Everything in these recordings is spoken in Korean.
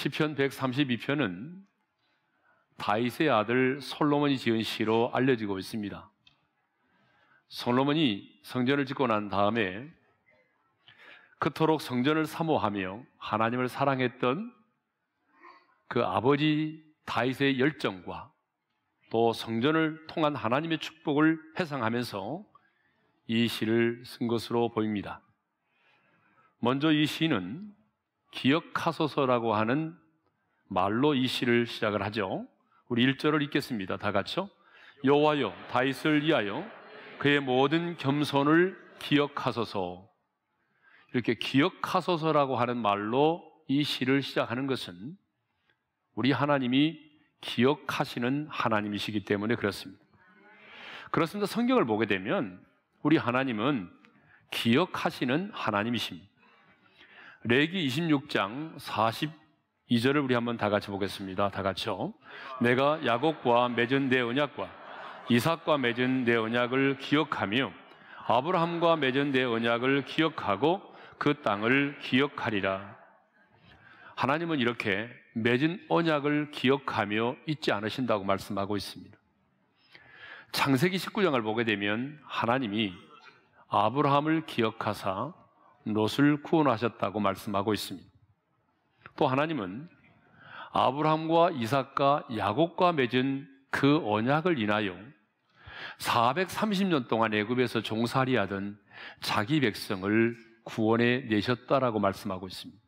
시편 132편은 다윗의 아들 솔로몬이 지은 시로 알려지고 있습니다. 솔로몬이 성전을 짓고 난 다음에 그토록 성전을 사모하며 하나님을 사랑했던 그 아버지 다윗의 열정과 또 성전을 통한 하나님의 축복을 회상하면서 이 시를 쓴 것으로 보입니다. 먼저 이 시는 기억하소서라고 하는 말로 이 시를 시작을 하죠. 우리 1절을 읽겠습니다. 다 같이요. 여호와여 다윗을 위하여 그의 모든 겸손을 기억하소서. 이렇게 기억하소서라고 하는 말로 이 시를 시작하는 것은 우리 하나님이 기억하시는 하나님이시기 때문에 그렇습니다. 그렇습니다. 성경을 보게 되면 우리 하나님은 기억하시는 하나님이십니다. 레기 26장 42절을 우리 한번 다 같이 보겠습니다. 다 같이요. 내가 야곱과 맺은 내 언약과 이삭과 맺은 내 언약을 기억하며 아브라함과 맺은 내 언약을 기억하고 그 땅을 기억하리라. 하나님은 이렇게 맺은 언약을 기억하며 잊지 않으신다고 말씀하고 있습니다. 창세기 19장을 보게 되면 하나님이 아브라함을 기억하사 롯을 구원하셨다고 말씀하고 있습니다. 또 하나님은 아브라함과 이삭과 야곱과 맺은 그 언약을 인하여 430년 동안 애굽에서 종살이하던 자기 백성을 구원해 내셨다라고 말씀하고 있습니다.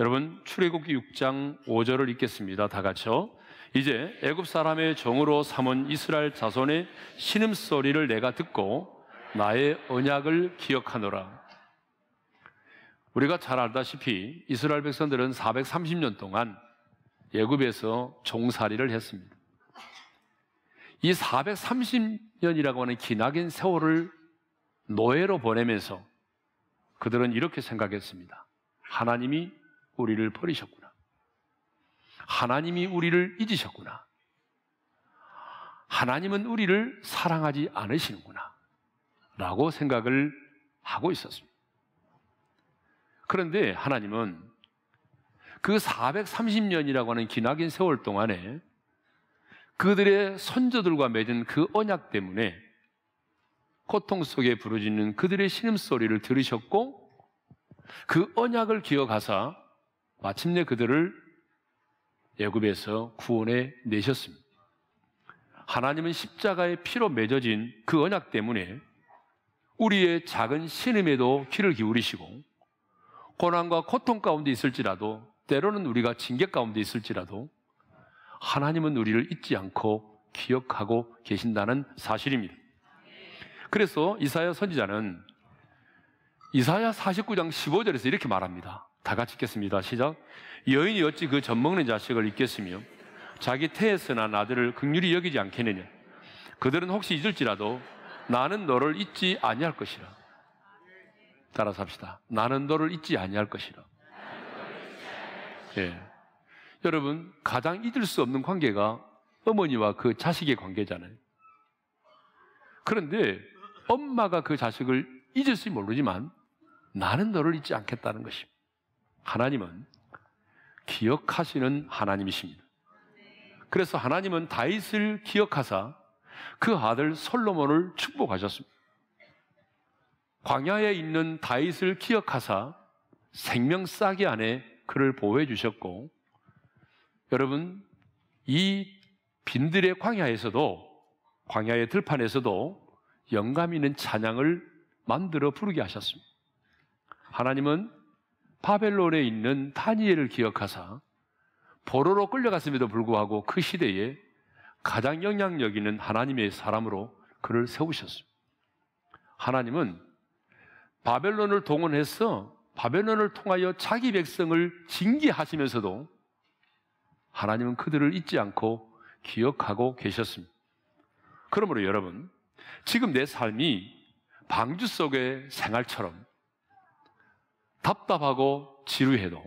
여러분 출애굽기 6장 5절을 읽겠습니다. 다 같이요. 이제 애굽 사람의 종으로 삼은 이스라엘 자손의 신음 소리를 내가 듣고 나의 언약을 기억하노라. 우리가 잘 알다시피 이스라엘 백성들은 430년 동안 예굽에서 종살이를 했습니다. 이 430년이라고 하는 기나긴 세월을 노예로 보내면서 그들은 이렇게 생각했습니다. 하나님이 우리를 버리셨구나. 하나님이 우리를 잊으셨구나. 하나님은 우리를 사랑하지 않으시는구나. 라고 생각을 하고 있었습니다. 그런데 하나님은 그 430년이라고 하는 기나긴 세월 동안에 그들의 선조들과 맺은 그 언약 때문에 고통 속에 부르짖는 그들의 신음소리를 들으셨고 그 언약을 기억하사 마침내 그들을 애굽에서 구원해 내셨습니다. 하나님은 십자가의 피로 맺어진 그 언약 때문에 우리의 작은 신음에도 귀를 기울이시고 고난과 고통 가운데 있을지라도 때로는 우리가 징계 가운데 있을지라도 하나님은 우리를 잊지 않고 기억하고 계신다는 사실입니다. 그래서 이사야 선지자는 이사야 49장 15절에서 이렇게 말합니다. 다 같이 읽겠습니다. 시작. 여인이 어찌 그 젖먹는 자식을 잊겠으며 자기 태에서나 나들을 극률히 여기지 않겠느냐. 그들은 혹시 잊을지라도 나는 너를 잊지 아니할 것이라. 따라서 합시다. 나는 너를 잊지 아니할 것이라. 예. 여러분, 가장 잊을 수 없는 관계가 어머니와 그 자식의 관계잖아요. 그런데 엄마가 그 자식을 잊을지 모르지만 나는 너를 잊지 않겠다는 것입니다. 하나님은 기억하시는 하나님이십니다. 그래서 하나님은 다윗을 기억하사 그 아들 솔로몬을 축복하셨습니다. 광야에 있는 다윗을 기억하사 생명 싸이 안에 그를 보호해 주셨고 여러분 이 빈들의 광야에서도 광야의 들판에서도 영감 있는 찬양을 만들어 부르게 하셨습니다. 하나님은 바벨론에 있는 다니엘을 기억하사 포로로 끌려갔음에도 불구하고 그 시대에 가장 영향력 있는 하나님의 사람으로 그를 세우셨습니다. 하나님은 바벨론을 동원해서 바벨론을 통하여 자기 백성을 징계하시면서도 하나님은 그들을 잊지 않고 기억하고 계셨습니다. 그러므로 여러분, 지금 내 삶이 방주 속의 생활처럼 답답하고 지루해도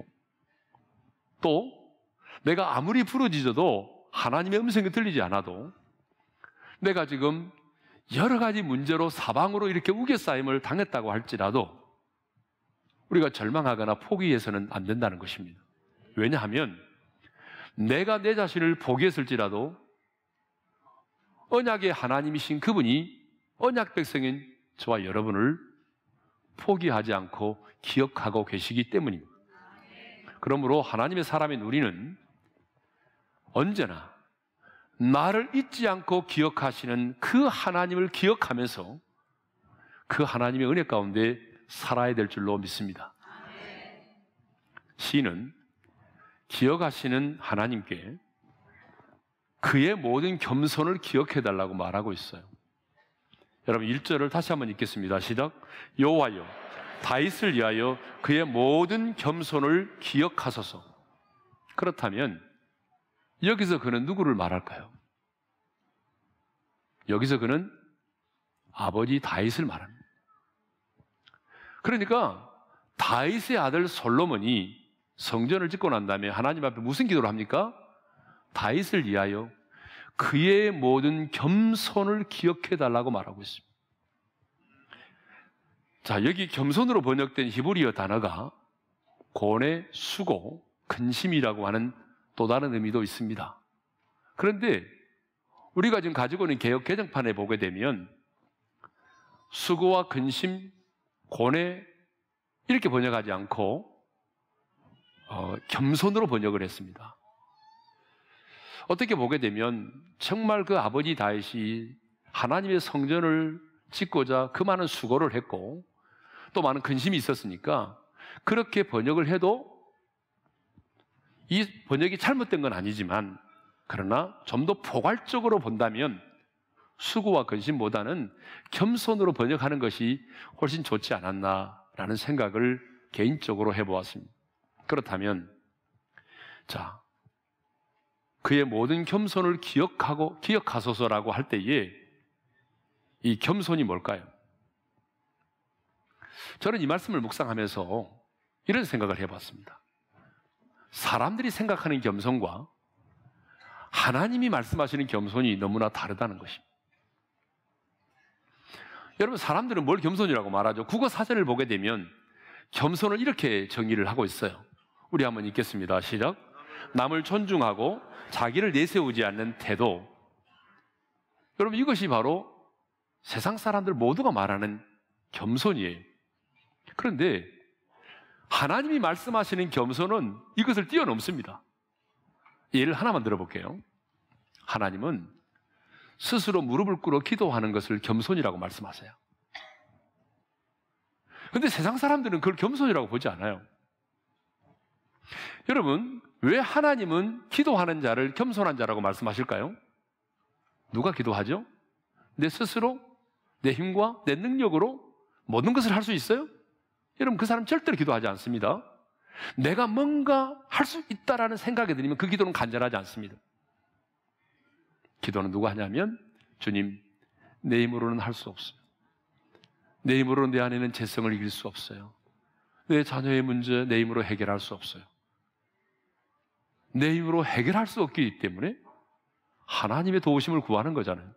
또 내가 아무리 부르짖어도 하나님의 음성이 들리지 않아도 내가 지금 여러 가지 문제로 사방으로 이렇게 우겨싸임을 당했다고 할지라도 우리가 절망하거나 포기해서는 안 된다는 것입니다. 왜냐하면 내가 내 자신을 포기했을지라도 언약의 하나님이신 그분이 언약 백성인 저와 여러분을 포기하지 않고 기억하고 계시기 때문입니다. 그러므로 하나님의 사람인 우리는 언제나 나를 잊지 않고 기억하시는 그 하나님을 기억하면서 그 하나님의 은혜 가운데 살아야 될 줄로 믿습니다. 시인은 기억하시는 하나님께 그의 모든 겸손을 기억해 달라고 말하고 있어요. 여러분 1절을 다시 한번 읽겠습니다. 시작. 여와여 다윗을 위하여 그의 모든 겸손을 기억하소서. 그렇다면 여기서 그는 누구를 말할까요? 여기서 그는 아버지 다윗을 말합니다. 그러니까 다윗의 아들 솔로몬이 성전을 짓고 난 다음에 하나님 앞에 무슨 기도를 합니까? 다윗을 위하여 그의 모든 겸손을 기억해 달라고 말하고 있습니다. 자, 여기 겸손으로 번역된 히브리어 단어가 고뇌, 수고, 근심이라고 하는 또 다른 의미도 있습니다. 그런데 우리가 지금 가지고 있는 개혁 개정판에 보게 되면 수고와 근심, 고뇌 이렇게 번역하지 않고 어, 겸손으로 번역을 했습니다. 어떻게 보게 되면 정말 그 아버지 다윗이 하나님의 성전을 짓고자 그 많은 수고를 했고 또 많은 근심이 있었으니까 그렇게 번역을 해도 이 번역이 잘못된 건 아니지만 그러나 좀 더 포괄적으로 본다면 수고와 근심보다는 겸손으로 번역하는 것이 훨씬 좋지 않았나라는 생각을 개인적으로 해보았습니다. 그렇다면 자 그의 모든 겸손을 기억하고 기억하소서라고 할 때에 이 겸손이 뭘까요? 저는 이 말씀을 묵상하면서 이런 생각을 해봤습니다. 사람들이 생각하는 겸손과 하나님이 말씀하시는 겸손이 너무나 다르다는 것입니다. 여러분, 사람들은 뭘 겸손이라고 말하죠? 국어 사전을 보게 되면 겸손을 이렇게 정의를 하고 있어요. 우리 한번 읽겠습니다. 시작. 남을 존중하고 자기를 내세우지 않는 태도. 여러분, 이것이 바로 세상 사람들 모두가 말하는 겸손이에요. 그런데 하나님이 말씀하시는 겸손은 이것을 뛰어넘습니다. 예를 하나만 들어볼게요. 하나님은 스스로 무릎을 꿇어 기도하는 것을 겸손이라고 말씀하세요. 근데 세상 사람들은 그걸 겸손이라고 보지 않아요. 여러분, 왜 하나님은 기도하는 자를 겸손한 자라고 말씀하실까요? 누가 기도하죠? 내 스스로, 내 힘과 내 능력으로 모든 것을 할 수 있어요? 여러분 그 사람 절대로 기도하지 않습니다. 내가 뭔가 할 수 있다라는 생각이 들면 그 기도는 간절하지 않습니다. 기도는 누가 하냐면 주님 내 힘으로는 할 수 없어요. 내 힘으로 내 안에는 재성을 이길 수 없어요. 내 자녀의 문제 내 힘으로 해결할 수 없어요. 내 힘으로 해결할 수 없기 때문에 하나님의 도우심을 구하는 거잖아요.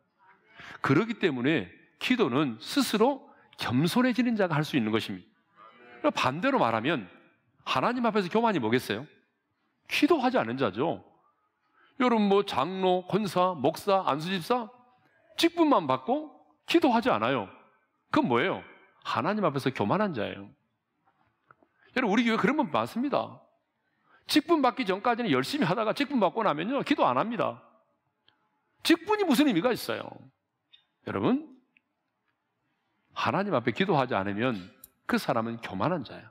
그러기 때문에 기도는 스스로 겸손해지는 자가 할 수 있는 것입니다. 그러니까 반대로 말하면 하나님 앞에서 교만이 뭐겠어요? 기도하지 않은 자죠. 여러분 뭐 장로, 권사, 목사, 안수집사 직분만 받고 기도하지 않아요. 그건 뭐예요? 하나님 앞에서 교만한 자예요. 여러분 우리 교회 그런 분 많습니다. 직분 받기 전까지는 열심히 하다가 직분 받고 나면요 기도 안 합니다. 직분이 무슨 의미가 있어요? 여러분 하나님 앞에 기도하지 않으면 그 사람은 교만한 자야.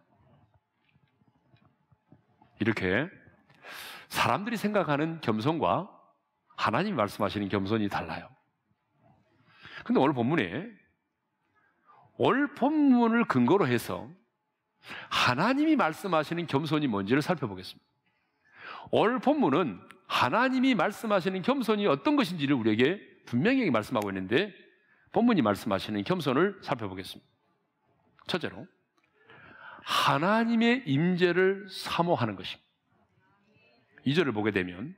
이렇게 사람들이 생각하는 겸손과 하나님 말씀하시는 겸손이 달라요. 근데 오늘 본문에 올 본문을 근거로 해서 하나님이 말씀하시는 겸손이 뭔지를 살펴보겠습니다. 올 본문은 하나님이 말씀하시는 겸손이 어떤 것인지를 우리에게 분명히 말씀하고 있는데 본문이 말씀하시는 겸손을 살펴보겠습니다. 첫째로 하나님의 임재를 사모하는 것입니다. 2절을 보게 되면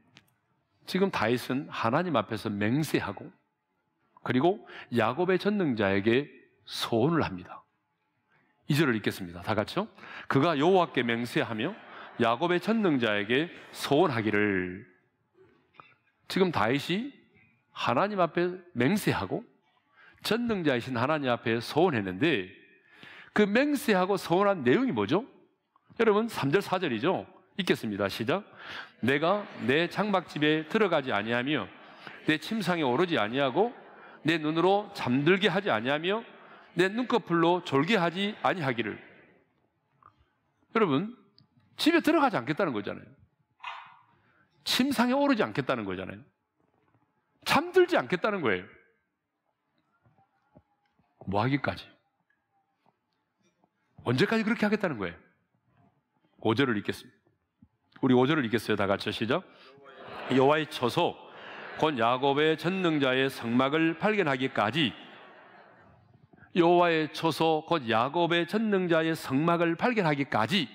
지금 다윗은 하나님 앞에서 맹세하고 그리고 야곱의 전능자에게 소원을 합니다. 2절을 읽겠습니다. 다 같이요. 그가 여호와께 맹세하며 야곱의 전능자에게 소원하기를 지금 다윗이 하나님 앞에 맹세하고 전능자이신 하나님 앞에 소원했는데 그 맹세하고 서운한 내용이 뭐죠? 여러분 3절 4절이죠. 읽겠습니다. 시작. 내가 내 장막집에 들어가지 아니하며 내 침상에 오르지 아니하고 내 눈으로 잠들게 하지 아니하며 내 눈꺼풀로 졸게 하지 아니하기를. 여러분 집에 들어가지 않겠다는 거잖아요. 침상에 오르지 않겠다는 거잖아요. 잠들지 않겠다는 거예요. 뭐 하기까지? 언제까지 그렇게 하겠다는 거예요? 5절을 읽겠습니다. 우리 5절을 읽겠어요. 다 같이 하시죠 여호와의 처소 곧 야곱의 전능자의 성막을 발견하기까지 여호와의 초소곧 야곱의 전능자의 성막을 발견하기까지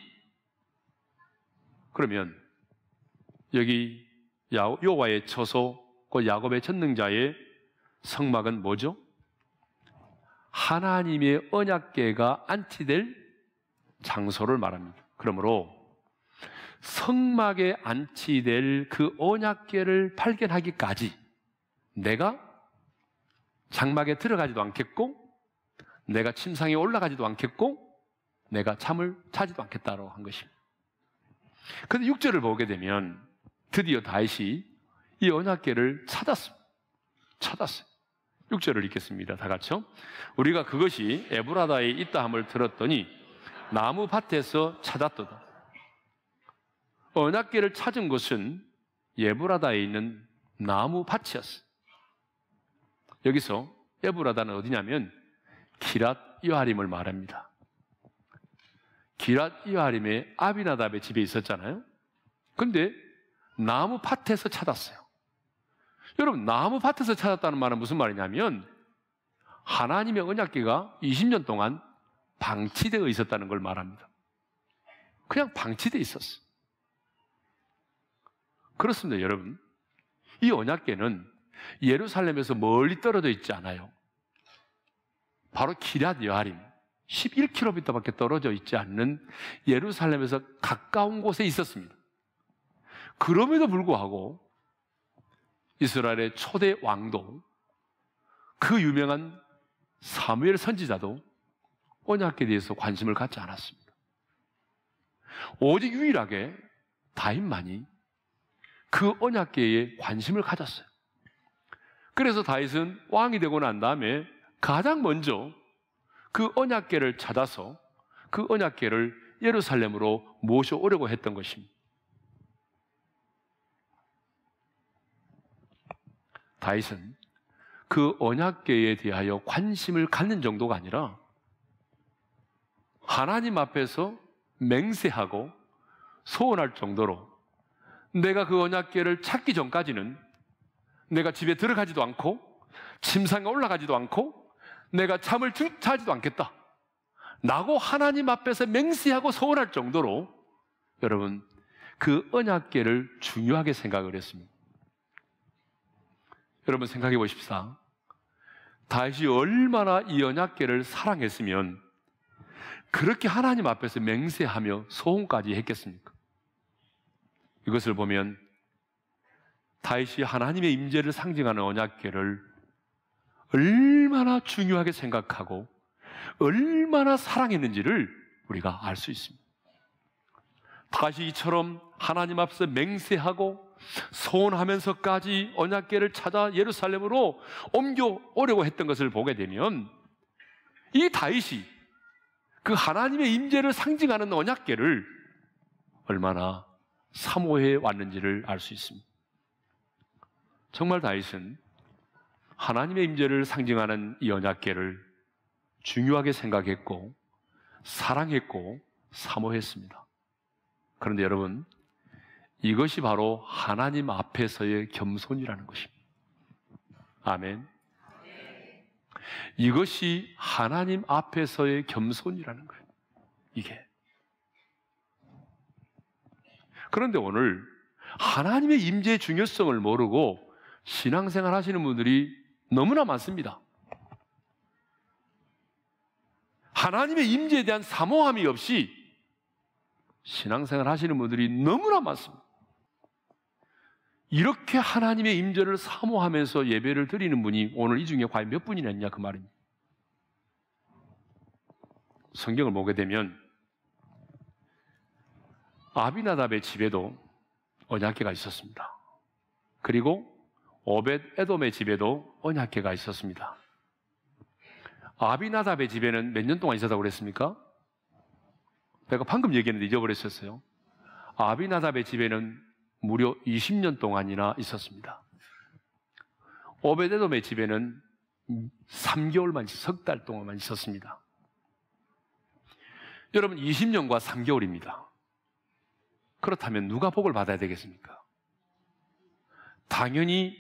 그러면 여기 여호와의 초소곧 야곱의 전능자의 성막은 뭐죠? 하나님의 언약계가 안치될 장소를 말합니다. 그러므로 성막에 안치될 그 언약궤를 발견하기까지 내가 장막에 들어가지도 않겠고 내가 침상에 올라가지도 않겠고 내가 잠을 자지도 않겠다고 한 것입니다. 그런데 6절을 보게 되면 드디어 다윗이 이 언약궤를 찾았습니다. 찾았어요. 6절을 읽겠습니다. 다 같이요. 우리가 그것이 에브라다에 있다 함을 들었더니 나무 밭에서 찾았도다. 언약궤를 찾은 곳은 예브라다에 있는 나무 밭이었어. 여기서 예브라다는 어디냐면 기랏 여하림을 말합니다. 기랏 여하림의 아비나답의 집에 있었잖아요. 근데 나무 밭에서 찾았어요. 여러분 나무 밭에서 찾았다는 말은 무슨 말이냐면 하나님의 언약궤가 20년 동안 방치되어 있었다는 걸 말합니다. 그냥 방치되어 있었어요. 그렇습니다, 여러분. 이 언약계는 예루살렘에서 멀리 떨어져 있지 않아요. 바로 기랏 여하림, 11km밖에 떨어져 있지 않는 예루살렘에서 가까운 곳에 있었습니다. 그럼에도 불구하고 이스라엘의 초대 왕도 그 유명한 사무엘 선지자도 언약에 대해서 관심을 갖지 않았습니다. 오직 유일하게 다윗만이 그 언약계에 관심을 가졌어요. 그래서 다윗은 왕이 되고 난 다음에 가장 먼저 그 언약계를 찾아서 그 언약계를 예루살렘으로 모셔오려고 했던 것입니다. 다윗은 그 언약계에 대하여 관심을 갖는 정도가 아니라 하나님 앞에서 맹세하고 소원할 정도로 내가 그 언약계를 찾기 전까지는 내가 집에 들어가지도 않고 침상에 올라가지도 않고 내가 잠을 자지도 않겠다. 라고 하나님 앞에서 맹세하고 소원할 정도로 여러분 그 언약계를 중요하게 생각을 했습니다. 여러분 생각해 보십사. 다 다시 얼마나 이 언약계를 사랑했으면 그렇게 하나님 앞에서 맹세하며 소원까지 했겠습니까? 이것을 보면 다윗이 하나님의 임재를 상징하는 언약궤를 얼마나 중요하게 생각하고 얼마나 사랑했는지를 우리가 알 수 있습니다. 다시 이처럼 하나님 앞에서 맹세하고 소원하면서까지 언약궤를 찾아 예루살렘으로 옮겨 오려고 했던 것을 보게 되면 이 다윗이 그 하나님의 임재를 상징하는 언약계를 얼마나 사모해 왔는지를 알 수 있습니다. 정말 다윗은 하나님의 임재를 상징하는 이 언약계를 중요하게 생각했고 사랑했고 사모했습니다. 그런데 여러분 이것이 바로 하나님 앞에서의 겸손이라는 것입니다. 아멘. 이것이 하나님 앞에서의 겸손이라는 거예요. 이게. 그런데 오늘 하나님의 임재의 중요성을 모르고 신앙생활 하시는 분들이 너무나 많습니다. 하나님의 임재에 대한 사모함이 없이 신앙생활 하시는 분들이 너무나 많습니다. 이렇게 하나님의 임재를 사모하면서 예배를 드리는 분이 오늘 이 중에 과연 몇 분이나 있냐 그 말입니다. 성경을 보게 되면 아비나답의 집에도 언약계가 있었습니다. 그리고 오벳 에돔의 집에도 언약계가 있었습니다. 아비나답의 집에는 몇 년 동안 있었다고 그랬습니까? 내가 방금 얘기했는데 잊어버렸었어요. 아비나답의 집에는 무려 20년 동안이나 있었습니다. 오베데돔의 집에는 3개월만, 석 달 동안만 있었습니다. 여러분, 20년과 3개월입니다. 그렇다면 누가 복을 받아야 되겠습니까? 당연히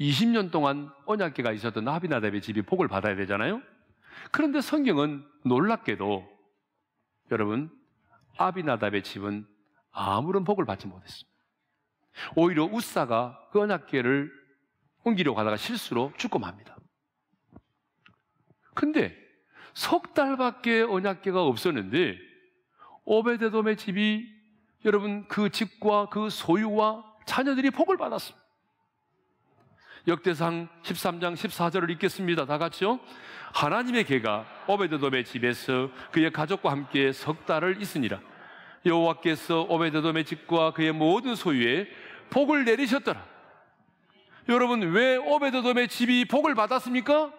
20년 동안 언약계가 있었던 나비나답의 집이 복을 받아야 되잖아요? 그런데 성경은 놀랍게도 여러분, 아비나답의 집은 아무런 복을 받지 못했습니다. 오히려 우사가 그 언약계를 옮기려고 하다가 실수로 죽고 맙니다. 근데 석 달밖에 언약계가 없었는데 오베데돔의 집이 여러분 그 집과 그 소유와 자녀들이 복을 받았습니다. 역대상 13장 14절을 읽겠습니다. 다 같이요. 하나님의 개가 오베데돔의 집에서 그의 가족과 함께 석 달을 있으니라. 여호와께서 오베데돔의 집과 그의 모든 소유에 복을 내리셨더라. 여러분, 왜 오베드돔의 집이 복을 받았습니까?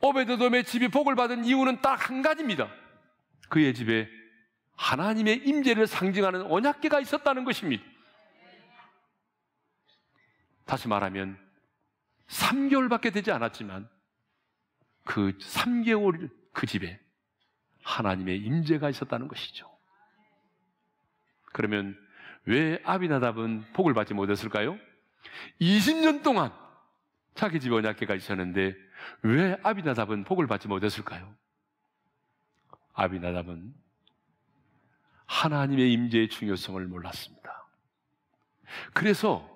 오베드돔의 집이 복을 받은 이유는 딱 한 가지입니다. 그의 집에 하나님의 임재를 상징하는 언약계가 있었다는 것입니다. 다시 말하면 3개월밖에 되지 않았지만 그 3개월 그 집에 하나님의 임재가 있었다는 것이죠. 그러면 왜 아비나답은 복을 받지 못했을까요? 20년 동안 자기 집에 언약계가있었는데왜 아비나답은 복을 받지 못했을까요? 아비나답은 하나님의 임재의 중요성을 몰랐습니다. 그래서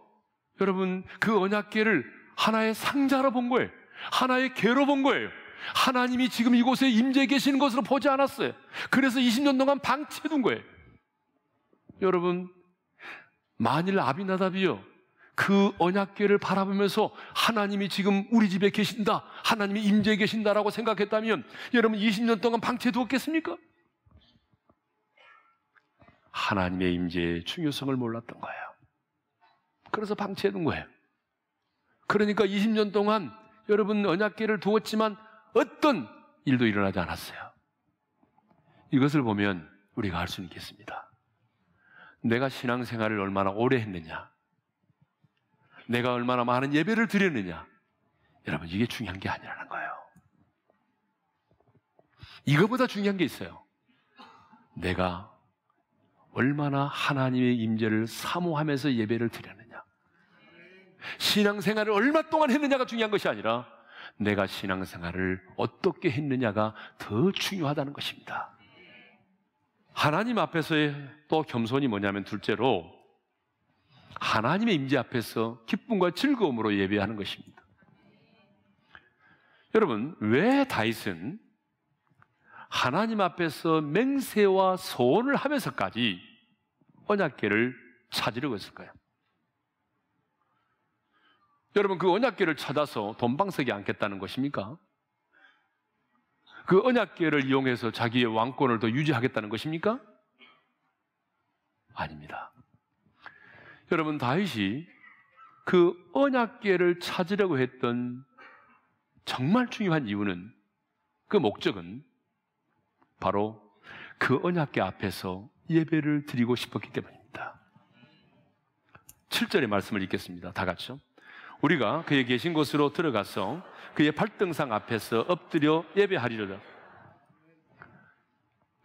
여러분 그 언약계를 하나의 상자로 본 거예요. 하나의 괴로본 거예요. 하나님이 지금 이곳에 임재 계시는 것으로 보지 않았어요. 그래서 20년 동안 방치해 둔 거예요. 여러분 만일 아비나답이요. 그언약계를 바라보면서 하나님이 지금 우리 집에 계신다. 하나님이 임재에 계신다라고 생각했다면 여러분 20년 동안 방치해 두었겠습니까? 하나님의 임재의 중요성을 몰랐던 거예요. 그래서 방치해 둔 거예요. 그러니까 20년 동안 여러분 언약계를 두었지만 어떤 일도 일어나지 않았어요. 이것을 보면 우리가 알 수 있겠습니다. 내가 신앙생활을 얼마나 오래 했느냐. 내가 얼마나 많은 예배를 드렸느냐. 여러분, 이게 중요한 게 아니라는 거예요. 이거보다 중요한 게 있어요. 내가 얼마나 하나님의 임재를 사모하면서 예배를 드렸느냐. 신앙생활을 얼마 동안 했느냐가 중요한 것이 아니라 내가 신앙생활을 어떻게 했느냐가 더 중요하다는 것입니다. 하나님 앞에서의 또 겸손이 뭐냐면 둘째로 하나님의 임재 앞에서 기쁨과 즐거움으로 예배하는 것입니다. 여러분, 왜 다윗은 하나님 앞에서 맹세와 소원을 하면서까지 언약계를 찾으려고 했을까요? 여러분, 그 언약계를 찾아서 돈방석에 앉겠다는 것입니까? 그 언약계를 이용해서 자기의 왕권을 더 유지하겠다는 것입니까? 아닙니다. 여러분 다윗이 그 언약계를 찾으려고 했던 정말 중요한 이유는 그 목적은 바로 그 언약계 앞에서 예배를 드리고 싶었기 때문입니다. 7절의 말씀을 읽겠습니다. 다 같이요. 우리가 그에 계신 곳으로 들어가서 그의 발등상 앞에서 엎드려 예배하리로다.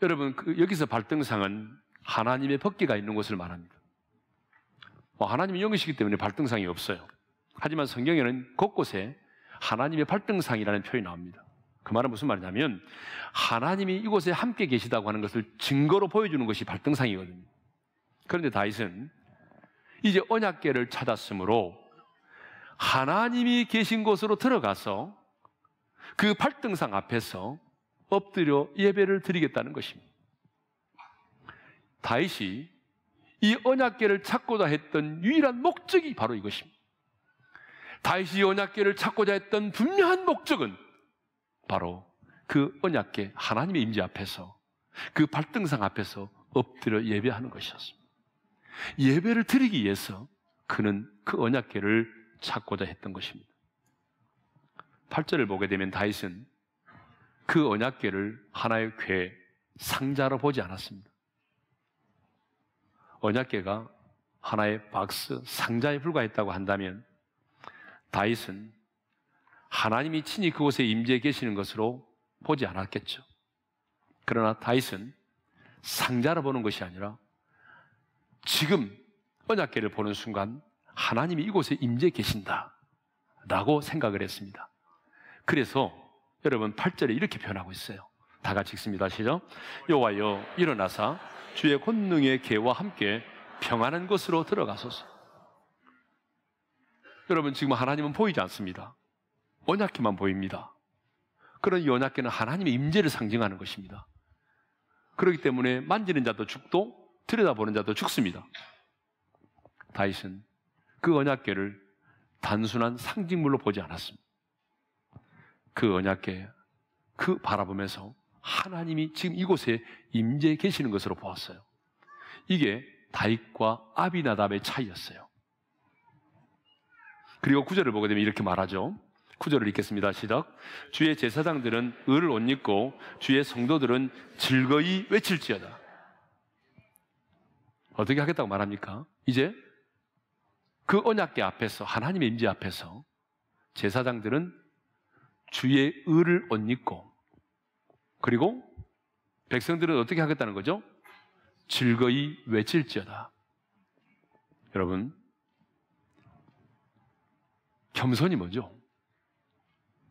여러분, 그 여기서 발등상은 하나님의 법기가 있는 곳을 말합니다. 뭐 하나님의 영이시기 때문에 발등상이 없어요. 하지만 성경에는 곳곳에 하나님의 발등상이라는 표현이 나옵니다. 그 말은 무슨 말이냐면 하나님이 이곳에 함께 계시다고 하는 것을 증거로 보여주는 것이 발등상이거든요. 그런데 다윗은 이제 언약계를 찾았으므로 하나님이 계신 곳으로 들어가서 그 팔등상 앞에서 엎드려 예배를 드리겠다는 것입니다. 다윗이 이 언약계를 찾고자 했던 유일한 목적이 바로 이것입니다. 다윗이 언약계를 찾고자 했던 분명한 목적은 바로 그 언약계 하나님의 임재 앞에서 그 발등상 앞에서 엎드려 예배하는 것이었습니다. 예배를 드리기 위해서 그는 그 언약계를 찾고자 했던 것입니다. 8절을 보게 되면 다윗은 그 언약궤를 하나의 궤 상자로 보지 않았습니다. 언약궤가 하나의 박스 상자에 불과했다고 한다면 다윗은 하나님이 친히 그곳에 임재 계시는 것으로 보지 않았겠죠. 그러나 다윗은 상자로 보는 것이 아니라 지금 언약궤를 보는 순간 하나님이 이곳에 임재 계신다. 라고 생각을 했습니다. 그래서 여러분 8절에 이렇게 표현하고 있어요. 다 같이 읽습니다. 시작. 여호와여 일어나사 주의 권능의 개와 함께 평안한 곳으로 들어가소서. 여러분 지금 하나님은 보이지 않습니다. 언약계만 보입니다. 그런 이 언약계는 하나님의 임재를 상징하는 것입니다. 그렇기 때문에 만지는 자도 죽도 들여다보는 자도 죽습니다. 다윗은 그 언약계를 단순한 상징물로 보지 않았습니다. 그 언약계, 그 바라보면서 하나님이 지금 이곳에 임재 계시는 것으로 보았어요. 이게 다윗과 아비나답의 차이였어요. 그리고 구절을 보게 되면 이렇게 말하죠. 구절을 읽겠습니다. 시작. 주의 제사장들은 을을 옷 입고 주의 성도들은 즐거이 외칠지어다. 어떻게 하겠다고 말합니까? 이제 그 언약계 앞에서 하나님의 임재 앞에서 제사장들은 주의 의를 옷 입고 그리고 백성들은 어떻게 하겠다는 거죠? 즐거이 외칠지어다. 여러분 겸손이 뭐죠?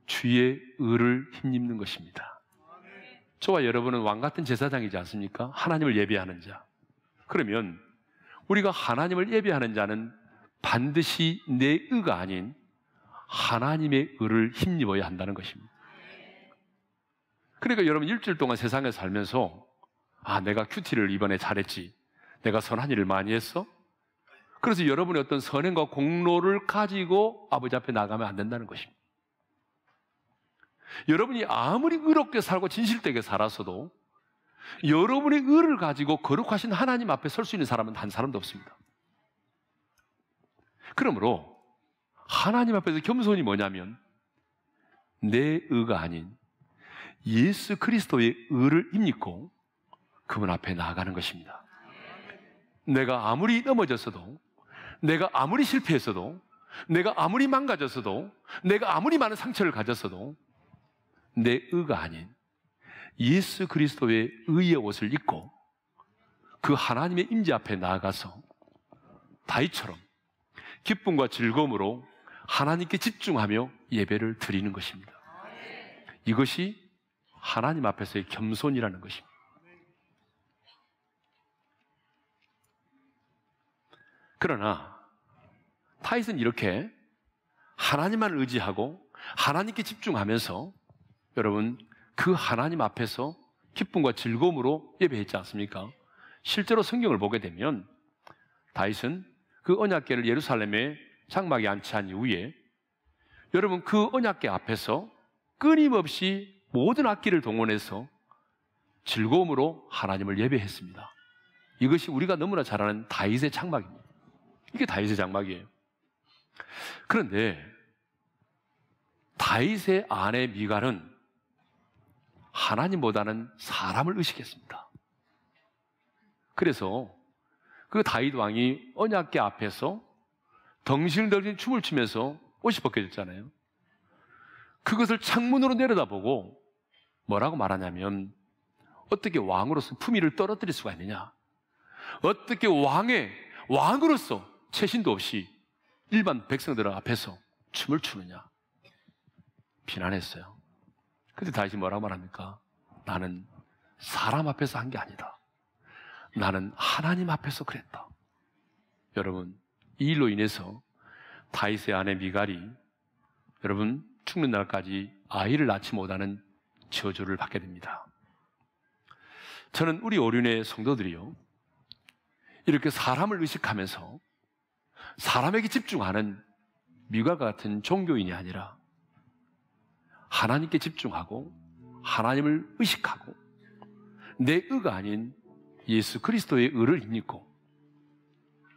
주의 의를 힘입는 것입니다. 저와 여러분은 왕 같은 제사장이지 않습니까? 하나님을 예배하는 자. 그러면 우리가 하나님을 예배하는 자는 반드시 내 의가 아닌 하나님의 의를 힘입어야 한다는 것입니다. 그러니까 여러분 일주일 동안 세상에 살면서 아 내가 큐티를 이번에 잘했지 내가 선한 일을 많이 했어 그래서 여러분의 어떤 선행과 공로를 가지고 아버지 앞에 나가면 안 된다는 것입니다. 여러분이 아무리 의롭게 살고 진실되게 살아서도 여러분의 의를 가지고 거룩하신 하나님 앞에 설 수 있는 사람은 한 사람도 없습니다. 그러므로 하나님 앞에서 겸손이 뭐냐면 내 의가 아닌 예수 그리스도의 의를 입고 니 그분 앞에 나아가는 것입니다. 내가 아무리 넘어졌어도, 내가 아무리 실패했어도, 내가 아무리 망가졌어도, 내가 아무리 많은 상처를 가졌어도, 내 의가 아닌 예수 그리스도의 의의 옷을 입고 그 하나님의 임재 앞에 나아가서 다이처럼 기쁨과 즐거움으로 하나님께 집중하며 예배를 드리는 것입니다. 이것이 하나님 앞에서의 겸손이라는 것입니다. 그러나 타이슨 이렇게 하나님만 의지하고 하나님께 집중하면서 여러분 그 하나님 앞에서 기쁨과 즐거움으로 예배했지 않습니까? 실제로 성경을 보게 되면 다윗은 그 언약계를 예루살렘에 장막에 안치한 이후에 여러분 그 언약계 앞에서 끊임없이 모든 악기를 동원해서 즐거움으로 하나님을 예배했습니다. 이것이 우리가 너무나 잘 아는 다윗의 장막입니다. 이게 다윗의 장막이에요. 그런데 다윗의 아내 미갈은 하나님보다는 사람을 의식했습니다. 그래서 그 다윗 왕이 언약궤 앞에서 덩실덩실 춤을 추면서 옷이 벗겨졌잖아요. 그것을 창문으로 내려다보고 뭐라고 말하냐면 어떻게 왕으로서 품위를 떨어뜨릴 수가 있느냐? 어떻게 왕의 왕으로서 최신도 없이 일반 백성들 앞에서 춤을 추느냐? 비난했어요. 근데 다시 뭐라고 말합니까? 나는 사람 앞에서 한 게 아니다. 나는 하나님 앞에서 그랬다. 여러분, 이 일로 인해서 다이세 아내 미갈이 여러분 죽는 날까지 아이를 낳지 못하는 저주를 받게 됩니다. 저는 우리 오륜의 성도들이요. 이렇게 사람을 의식하면서 사람에게 집중하는 미가 같은 종교인이 아니라 하나님께 집중하고 하나님을 의식하고 내 의가 아닌 예수 그리스도의 의를 힘입고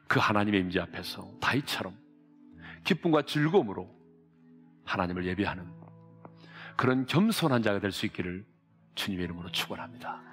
그 하나님의 임재 앞에서 다윗처럼 기쁨과 즐거움으로 하나님을 예배하는 그런 겸손한 자가 될 수 있기를 주님의 이름으로 축원합니다.